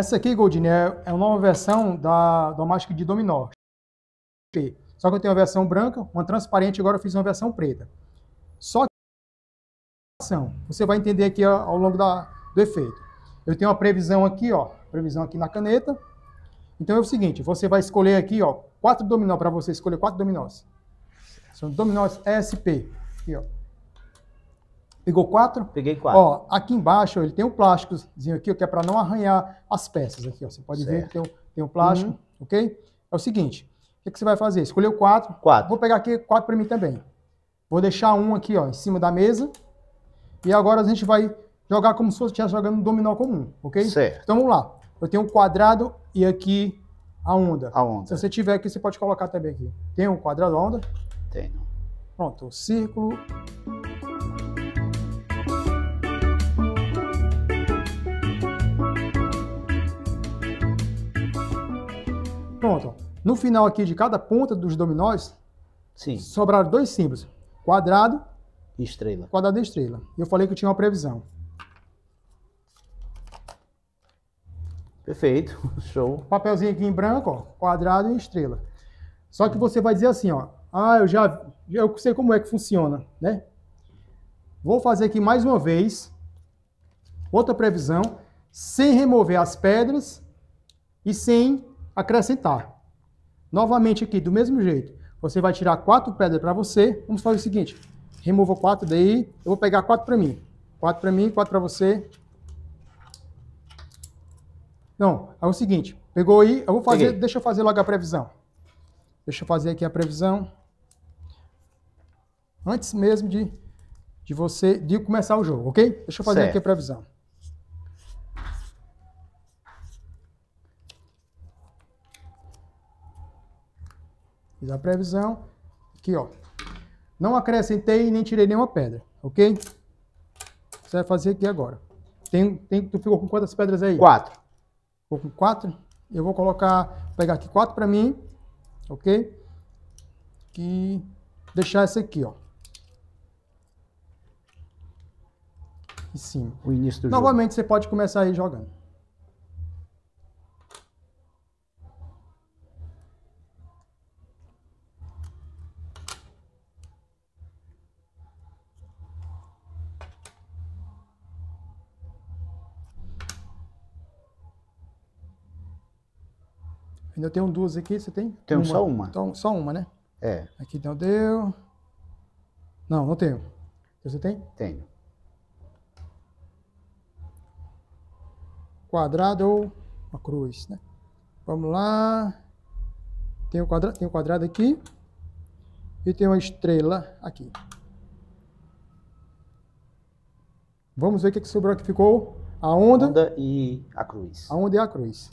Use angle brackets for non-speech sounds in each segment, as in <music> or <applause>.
Essa aqui, Goldin, é, é uma nova versão da mágico de dominó. Só que eu tenho uma versão branca, uma transparente, agora eu fiz uma versão preta. Só que você vai entender aqui ó, ao longo da, do efeito. Eu tenho uma previsão aqui, ó, previsão aqui na caneta. Então é o seguinte, você vai escolher aqui, ó, quatro dominó para você escolher quatro dominós. São dominós ESP, aqui, ó. Pegou quatro? Peguei quatro. Ó, aqui embaixo ele tem um plásticozinho aqui, que é para não arranhar as peças aqui. Ó. Você pode certo. ver que tem um, tem um plástico, uhum. ok? É o seguinte, o que, que, você vai fazer? Escolheu quatro. Quatro. Vou pegar aqui quatro para mim também. Vou deixar um aqui, ó, em cima da mesa. E agora a gente vai jogar como se fosse estivesse jogando dominó comum, ok? Certo. Então vamos lá. Eu tenho um quadrado e aqui a onda. A onda. Se você tiver aqui, você pode colocar também aqui. Tem um quadrado, a onda? Tenho. Pronto, o círculo Pronto. No final aqui de cada ponta dos dominós, Sim. sobraram dois símbolos: quadrado e estrela. Quadrado e estrela. E eu falei que eu tinha uma previsão. Perfeito, <laughs> show. Papelzinho aqui em branco, ó, quadrado e estrela. Só que você vai dizer assim, ó, ah, eu já eu sei como é que funciona, né? Vou fazer aqui mais uma vez outra previsão, sem remover as pedras e sem acrescentar. Novamente aqui, do mesmo jeito, você vai tirar quatro pedras para você. Vamos fazer o seguinte, remova quatro daí, eu vou pegar quatro para mim. Quatro para mim, quatro para você. Não, é o seguinte, pegou aí, eu vou fazer, Peguei. deixa eu fazer logo a previsão. Deixa eu fazer aqui a previsão. Antes mesmo de, de você de começar o jogo, ok? Deixa eu fazer certo. aqui a previsão. Fiz a previsão. Aqui, ó. Não acrescentei e nem tirei nenhuma pedra, ok? Você vai fazer aqui agora. Tem, tem, tu ficou com quantas pedras aí? Quatro. Ficou com quatro? Eu vou colocar, pegar aqui quatro para mim, ok? e deixar essa aqui, ó. Em cima. O início do Novamente, jogo. você pode começar aí jogando. Eu tenho duas aqui, você tem? Tenho uma. só uma. Então, só uma, né? É. Aqui não deu. Não, não tenho. Você tem? Tenho. Quadrado ou uma cruz, né? Vamos lá. Tem o quadrado, tem quadrado aqui. E tem uma estrela aqui. Vamos ver o que, sobrou que ficou. A onda, a onda e a cruz. A onda e a cruz.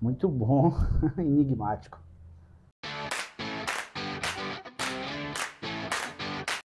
Muito bom, <laughs> enigmático.